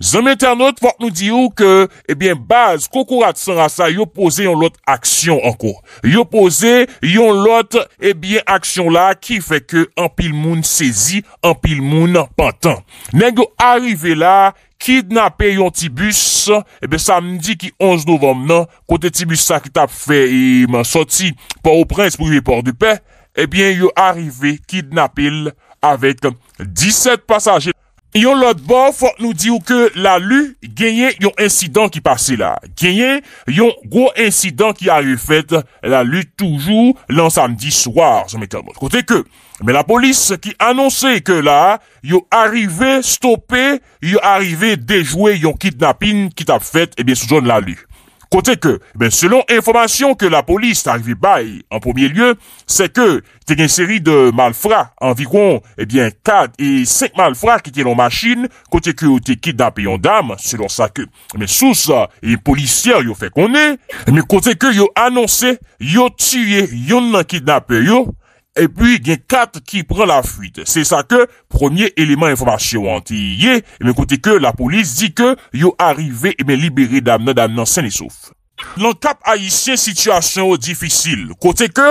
Zanmè ternot, fòk nou di ou ke, ebyen, eh baz, koukourat san a sa, yo pose yon lot aksyon anko. Yo pose yon lot, ebyen, eh aksyon la, ki fè ke anpil moun sezi, anpil moun pantan. Nèn yo arrive la, kidnapè yon ti bus, ebyen, eh samdi ki 11 novem nan, kote ti bus sa ki tap fè, e man soti, pa ou prens pou yon port de pè, ebyen, yo arrive, kidnapè l, avèk 17 pasajè. Yon lot bof nou di ou ke la lu genye yon insidan ki pase la. Genye yon gro insidan ki a yon fèt la lu toujou lan samdi swar. Se mette yon mot. Kote ke, men la polis ki annonse ke la, yon arrive stoppe, yon arrive dejwe yon kidnapping ki tap fèt, ebyen eh soujon la lu. Kote ke, selon informasyon ke la polis tarifi bay en pomiye lye, se ke te gen seri de malfra, anviron 4 eh et 5 malfra ki te lon masjin, kote ke yo te kidnap yon dam, selon sa ke, men sou sa, yon polisyar yo fe konen, men kote ke yo anonsen, yo tiyen yon nan kidnap yo, Epi gen kat ki pran la fuit. Se sa ke, promye eleman informasyon wante eh ye, men kote ke la polis di ke yo arive e eh men liberi dam nan dam nan sene souf. Lan kap ayisyen, situasyon ou difisil. Kote ke,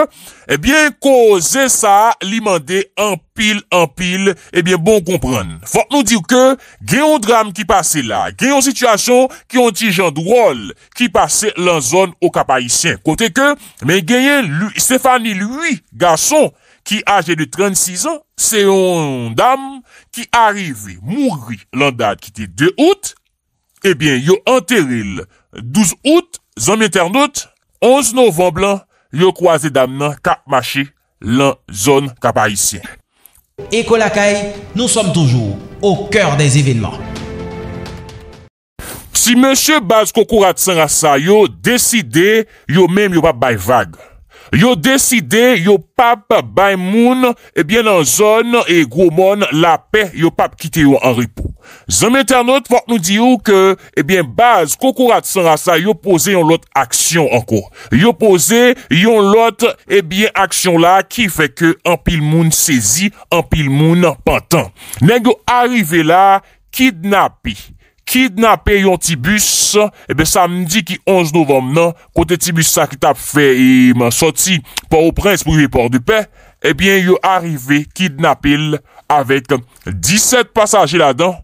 ebyen, koze sa, li mande anpil, anpil, ebyen, bon kompran. Fok nou dir ke, gen yon dram ki pase la, gen yon situasyon ki yon ti jan drol, ki pase lan zon ou kap ayisyen. Kote ke, men gen yon, Stefani lui, gason, ki aje de 36 an, se yon dam ki arive, mouri, lan dat ki te 2 out, ebyen, yo anteril 12 out, Zanmye ternout, 11 novemb lan, yo kwa zi dam nan ka machi lan zon kapa isi. Eko lakay, nou som toujou, o kèr des evinman. Si mèche baz koukourat san a sa, yo deside, yo mèm yo pa bay vag. Yo deside yo pap bay moun, ebyen eh nan zon e gwo moun la pe, yo pap kite yo an ripou. Zon men ternot, fok nou di yo ke, ebyen eh baz, koko rad san a sa, yo pose yon lot aksyon anko. Yo pose yon lot, ebyen eh aksyon la, ki feke an pil moun sezi, an pil moun pantan. Nen yo arive la, kidnapi. Kidnapè yon ti bus, ebe eh samdi ki 11 novem nan, kote ti bus sa ki tap fe, eman soti pa ou prens pou yon port dupe, ebyen eh yon arrive kidnapèl avèk 17 pasajè la dan,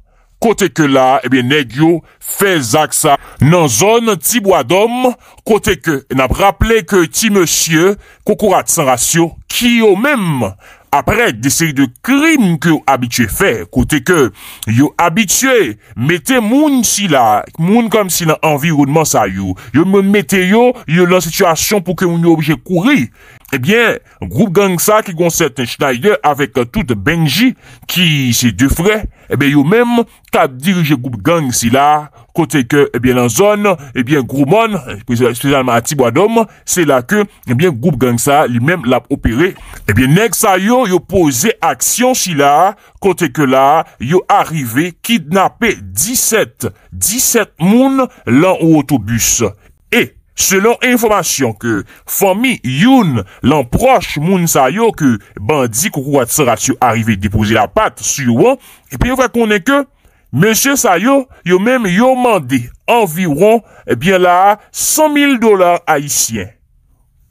kote ke la, ebyen eh neg yon fe zak sa nan zon ti bwa dom, kote ke, e nap rapple ke ti monsye koukourat san rasyo ki yo mèm. apre de seri de krim ki yo abitue fe, kote ke yo abitue mette moun si la, moun kom si nan envirounman sa yo, yo moun mette yo, yo lan situasyon pou ke moun yo obje kouri, ebyen, eh group gang sa ki gonsen tenchna yo avek euh, tout benji ki si defre, ebyen eh yo menm tap dirije group gang si la, kote ke, ebyen, eh lan zon, ebyen, eh groumon, eh, spesialman atibwa dom, se la ke, ebyen, groub gang sa, li men lap opere, ebyen, neg sa yo, yo pose aksyon si la, kote ke la, yo arive, kidnapé 17, 17 moun lan ou otobus. E, selon informasyon ke, fami youn, lan proche moun sa yo, ke bandi koko watsara se yo arive depose la pat si yo wan, epe yo va konen ke, Monsye sa yo, yo mèm yo mande environ, ebyen la, 100.000 dolar Haitien.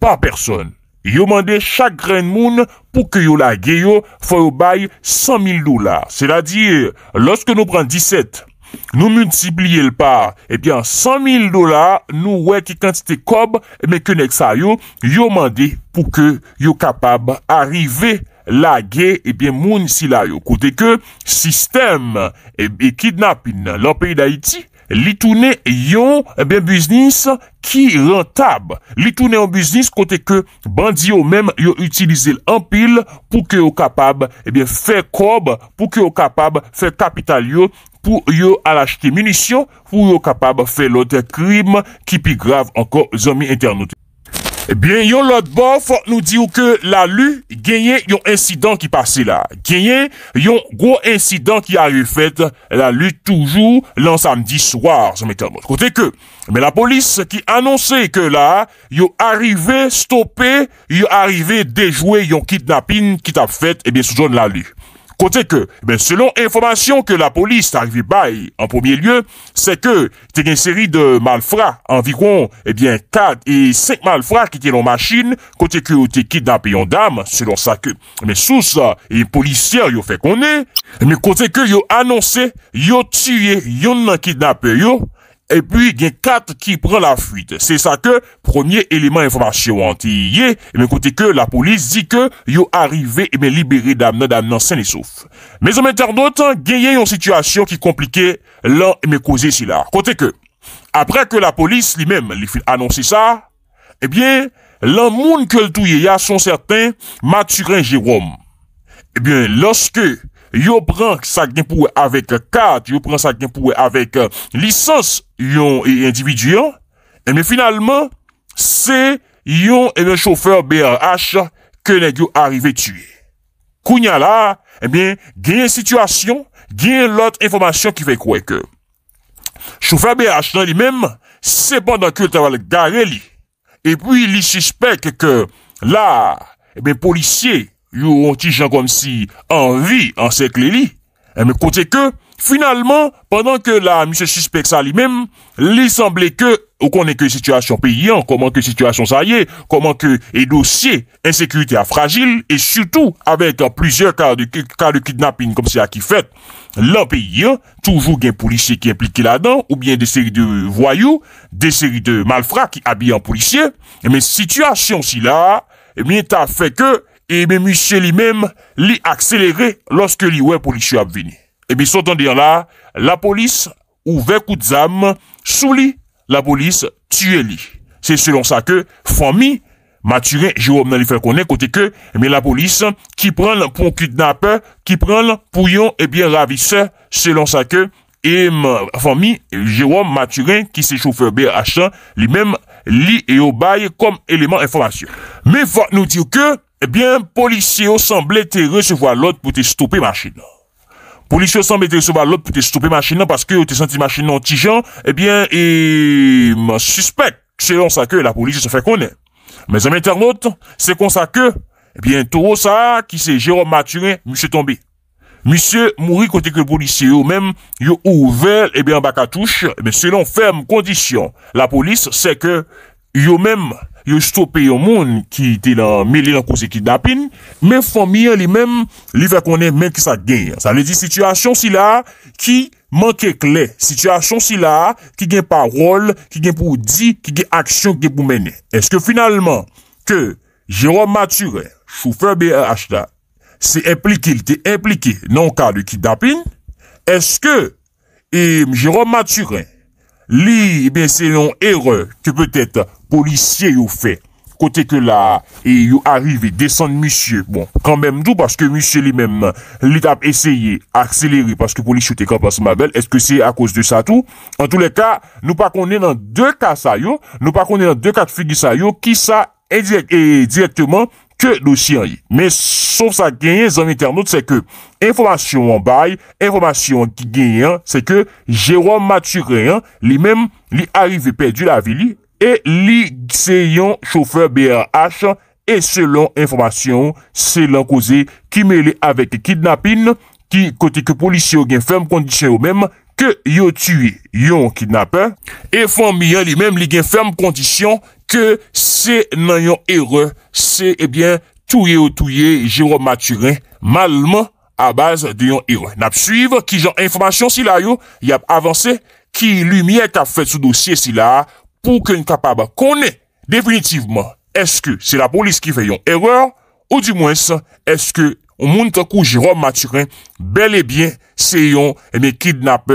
Pa person. Yo mande chak ren moun pou ke yo la geyo, fò yo bay 100.000 dolar. Sè la di, loske nou pran 17, nou muntibliye l pa, ebyen 100.000 dolar, nou wè ki kantite kob, mè kènek sa yo, yo mande pou ke yo kapab arrive. La ge moun si la yo, kote ke sistem e, e kidnapin lan peyi da iti, li toune yon biznis ki rentab. Li toune yon biznis kote ke bandi yo men yo utilize l'ampil pou ke yo kapab fe kob, pou ke yo kapab fe kapital yo, pou yo alachke munisyon, pou yo kapab fe lote krim ki pi grav anko zomi internote. Eh bien, yon l'autre bof faut nous dit que la lu, gagné yon incident qui passait là. Gagné yon gros incident qui a eu fait la lutte toujours l'an samedi soir, je Côté que, mais la police qui annonçait que là, yon arrivé stoppé, yon arrivé déjoué yon kidnapping qui t'a fait, et eh bien, sous zone la lue. Kote ke, selon informasyon ke la polis tarifi bay en pomiye lye, seke te gen seri de malfra, anviron 4 et 5 malfra ki tenon masjin, kote ke ou te kidnap yon dam, selon sa ke. Men sous, yon e polisyer yo fe konen, men kote ke yo anonsen, yo tiyen yon nan kidnap yo. epi gen kat ki pran la fuit. Se sa ke, promye eleman informasyon an ti ye, eh men kote ke la polis di ke, yo arive e eh men liberi dam nan, dam nan sen esouf. Me zan men ternot, gen ye yon situasyon ki komplike, lan men eh koze si la. Kote ke, apre ke la polis li men, li fin anonsi sa, ebyen, lan moun ke l tou ye ya, son certain, maturin jiroum. Ebyen, loske, ebyen, yo pran sa genpouè avèk kat, yo pran sa genpouè avèk euh, lisans yon individuyan, e, e mè finalman, se yon e mè choufer BRH ke nè gyo arrive tuye. Kounya la, e mè genye situasyon, genye lot informasyon ki fè kouè kè. Choufer BRH nan li mèm, se ban nan kül tè val gare li, e pwi li suspek ke la, e mè polisye, yo ont petit comme si en envie les li. Eh, mais côté que, finalement, pendant que la monsieur suspecte ça lui-même, il semblait que, ou connaît que situation paysan, hein, comment que situation ça y est, comment que et dossiers insécurité à fragile, et surtout avec plusieurs cas de, cas de kidnapping comme c'est à qui fait, l'un pays hein, toujours un policier qui impliqué là-dedans, ou bien des séries de voyous, des séries de malfrats qui habillent en policier, eh, mais situation si là, eh bien, t'as fait que, e mè musye li mèm li akselere loske li wè polisio ap vini. E bi sotan diyan la, la polis ouve kout zam, sou li la polis tue li. Se selon sa ke, fò mi, maturè, jè wòm nan li fè konè kote ke, mè la polis ki pran pou kutnapè, ki pran pou yon, e bi ravise, selon sa ke, fò mi, jè wòm maturè, ki se chou fè bè achan, li mèm li e obay kom eleman informasyon. Mè fò nou diyo ke, eh bien, policier semblait te recevoir l'autre pour te stopper machine. Police semblait te recevoir l'autre pour te stopper machine, parce que tu senti machine en tigeant, eh bien, et, suspecte, suspect, selon ça que la police se fait connaître. Mais amis internautes, c'est comme ça que, eh bien, tout ça, qui c'est Jérôme Mathurin, monsieur tombé. Monsieur mourit côté que le policier, ou même, ouvert, eh bien, en à touche, mais selon ferme condition, la police, sait que, eux même, yo stope yon moun ki te la mele lan kouse kidapin, men fomye li men li vek one men ki sa genye. Sa li di situasyon si la ki manke kle, situasyon si la ki gen parol, ki gen pou di, ki gen aksyon ki gen pou mene. Eske finalman ke Jérôme Mathurin, soufer B.A.H. da, se implike, te implike nan kade kidapin, eske e, Jérôme Mathurin, li eh bien c'est une erreur que peut-être policier il fait côté que là il arrive arrivé descend Monsieur bon quand même tout parce que Monsieur lui-même l'étape essayé accéléré parce que policier te casse ma belle est-ce que c'est à cause de ça tout en tous les cas nous pas connait dans deux cas ça y est nous pas connait dans deux cas de figure. ça y qui ça et eh, eh, directement ke dosyen yi. Men sou sa genyen zan internot se ke informasyon wan bay, informasyon ki genyen se ke jero maturè, li men li arrive perdu la vili, e li se yon choufeur BRH e selon informasyon se lan kouze ki mele avek kidnapin, ki kote ke polisyon gen fèm kondisyon ou menm ke yo tuye yon kinapen, e fon miyen li menm li gen ferm kondisyon ke se nan yon ere, se ebyen eh touye ou touye jero maturin malman a baz de yon ere. Nap suiv ki jan informasyon si la yo, yap avanse ki lumiye kap fet sou dosye si la pou ken kapab konen definitivman eske se la polis ki fe yon ere ou di mwens eske On moun tan kou Jérôme Mathurin bel e bien se yon eme eh kidnap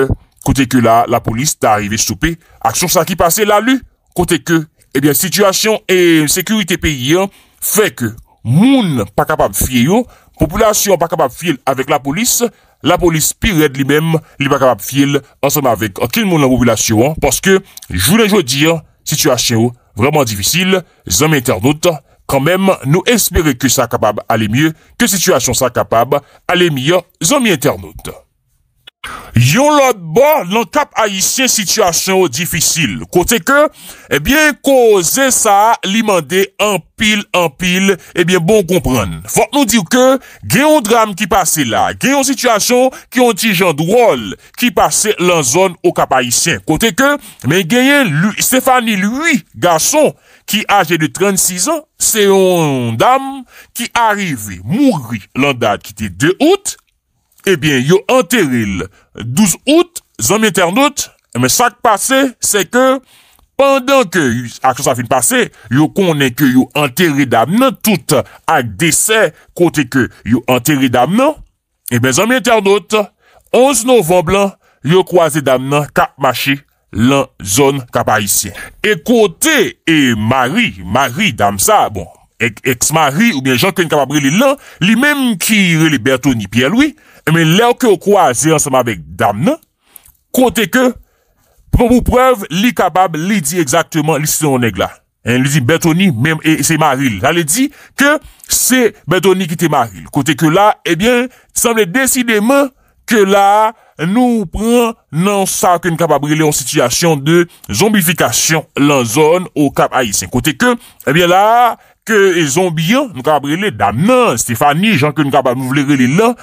kote ke la polis ta arrive stoupé. Aksyon sa ki pase la lu kote ke, ebyen, eh situasyon e sekurite peyi fè ke moun pa kapab fye yo, populasyon pa kapab fye yo avèk la polis, la polis pi red li mèm li pa kapab fye yo ansem avèk anke moun la populasyon. Paske, jounen joun di, situasyon yo vreman difisil, zanm internet, Quand même, nous espérons que ça capable aller mieux, que situation ça capable aller mieux, amis internautes. Yo lot bon, lan kap ayisyen situasyon ou difisil. Kote ke, ebyen koze sa li mande anpil anpil, ebyen bon kompran. Fok nou diw ke, geyon dram ki pase la, geyon situasyon ki onti jan drol, ki pase lan zon ou kap ayisyen. Kote ke, men geyen, Stefani lui, gason, ki aje de 36 an, se yon dam ki arive, mouri, lan dat ki te 2 out, Ebyen, eh yo anteril 12 out, zanmye ternout, me sak pase, se ke, pandan ke akso sa fin pase, yo konen ke yo anteril dam nan, tout ak desè, kote ke yo anteril dam nan, ebyen, eh zanmye ternout, 11 novemb lan, yo kwaze dam nan, ka machi lan zon kapa isye. E kote e mari, mari dam sa, bon, eks mari, oubyen, jankon kapa breli lan, li menm ki reliberto ni pye loui, Mwen eh lèw kè ou kwa zè ansèm avèk dam nan, kontè kè, pou pou preuve, li kabab li di exaktèman li si eh, nonèk eh, la. Li di betoni, mèm se maril. Jalè di kè se betoni ki te maril. Kontè kè la, ebyen, sanmè desidèman kè la, nou prè nan sa kè ni kabab rile an sityasyon de zombifikasyon lan zon ou kab aïs. Kontè kè, ebyen la, ebyen, ke e zombiyan, nou kape rele da nan, Stéphanie, Jean-Claude, nou kape rele lan,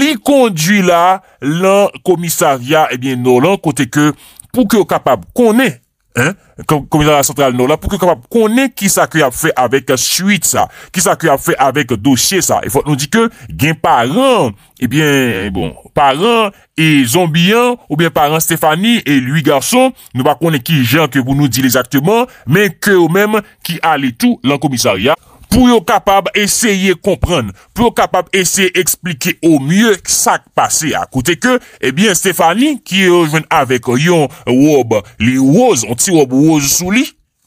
li kondui la lan komissarya, e eh bien nan lan kote ke pou ke kapab konen, Hein, comme commissariat central non là, pour que capable connaître qui ça a fait avec suite ça, qui ça a fait avec dossier ça. Il faut nous dire que, gain parents, eh bien, bon, parents et zombiens, ou bien parents Stéphanie et lui garçon, nous pas connaître qui gens que vous nous dites exactement, mais que eux même qui allez tout dans commissariat. pou yo kapab eseye kompren, pou yo kapab eseye eksplike ou mye sak pase. A kote ke, ebyen Stefani, ki yo jwen avek yon wob li woz, an ti wob woz sou li,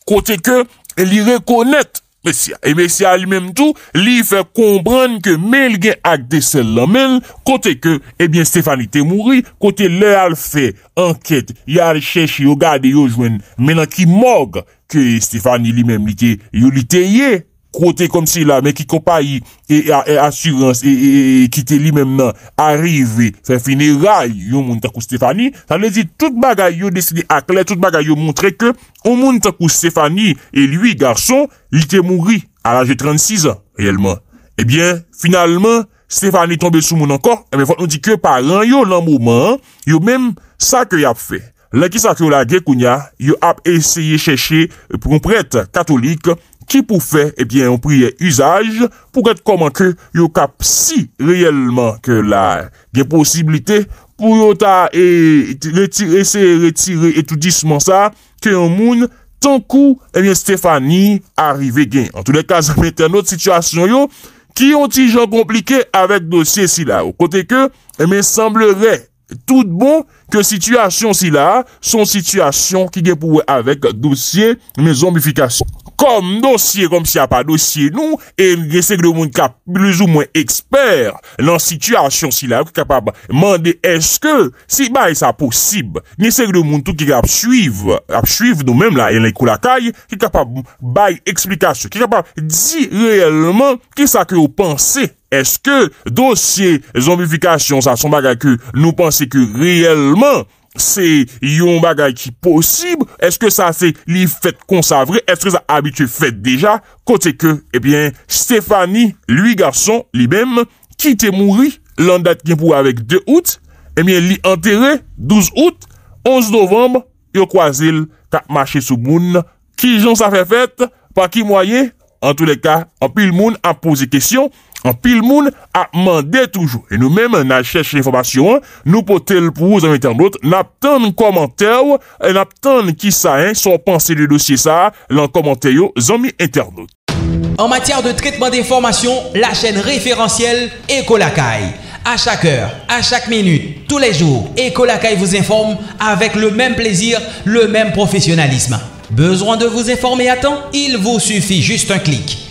kote ke, li rekonet, e mesya, e mesya li menm tou, li fe kompren ke mel gen ak de sel la men, kote ke, ebyen Stefani te mouri, kote le al fe anket, ya al cheshi yo gade yo jwen, menan ki mog, ke Stefani li menm li te, yo li te ye, côté comme si là, mais qui compagnie et, assurance et, qui te lui même là arrivé, fait finir un monde tant Stéphanie, ça veut dire tout bagaille yo décidé à clair, tout bagay yo montré que, au monde tant Stéphanie et lui, garçon, il était mort à l'âge de 36 ans, réellement. Eh bien, finalement, Stéphanie tombé sous mon encore, et eh ben faut nous dire que parents yo, un moment, yo même, ça que y a fait. Là, qui ça que la gué yo a essayé chercher pour un prêtre catholique, ki pou fè, ebyen, eh ou priye usaj pou gèd koman kè yo kap si reyèlman kè la gè posibilite pou yo ta eh, retire se retire etou disman sa kè yon moun tankou ebyen eh Stefani arive gen. En tout le kase, mè tè anot situasyon yo ki yon ti jan komplike avèk dosye si la. Ou kote kè mè semblere tout bon kè situasyon si la son situasyon ki gè pou wè avèk dosye mè zombifikasyon. Kom dosye, kom si ya pa dosye nou, e nese kde moun ka plus ou mwen eksper nan situasyon si la, ki kapab mande eske si bay sa posib, nese kde moun tou ki ga ap suiv, ap suiv nou menm la, en ekou la kay, ki kapab bay eksplikasyon, ki kapab di reyelman ke sa ke ou panse, eske dosye zombifikasyon sa, son baga ke nou panse ke reyelman, Se yon bagay ki posib, eske sa se li fet konsavre, eske sa abitwe fet deja, kote ke, ebyen, Stéphanie, li garçon, li bem, kite mouri, landat genpou avek 2 out, ebyen, li enterre, 12 out, 11 novemb, yo kwa zil, ka mache sou moun, ki jon sa fe fet, pa ki mwaye, an tou de ka, an pil moun, an pose kesyon, En pile, moun a mandé toujours. Et nous-mêmes, on chèche l'information. Nous nous le pour zanmiten blot, nap tan komantè commentaires et tan qui sa en hein, son penser du dossier ça, lan komantè yo En matière de traitement d'information, la chaîne référentielle Ecolacaille. À chaque heure, à chaque minute, tous les jours, Ecolacaille vous informe avec le même plaisir, le même professionnalisme. Besoin de vous informer à temps Il vous suffit juste un clic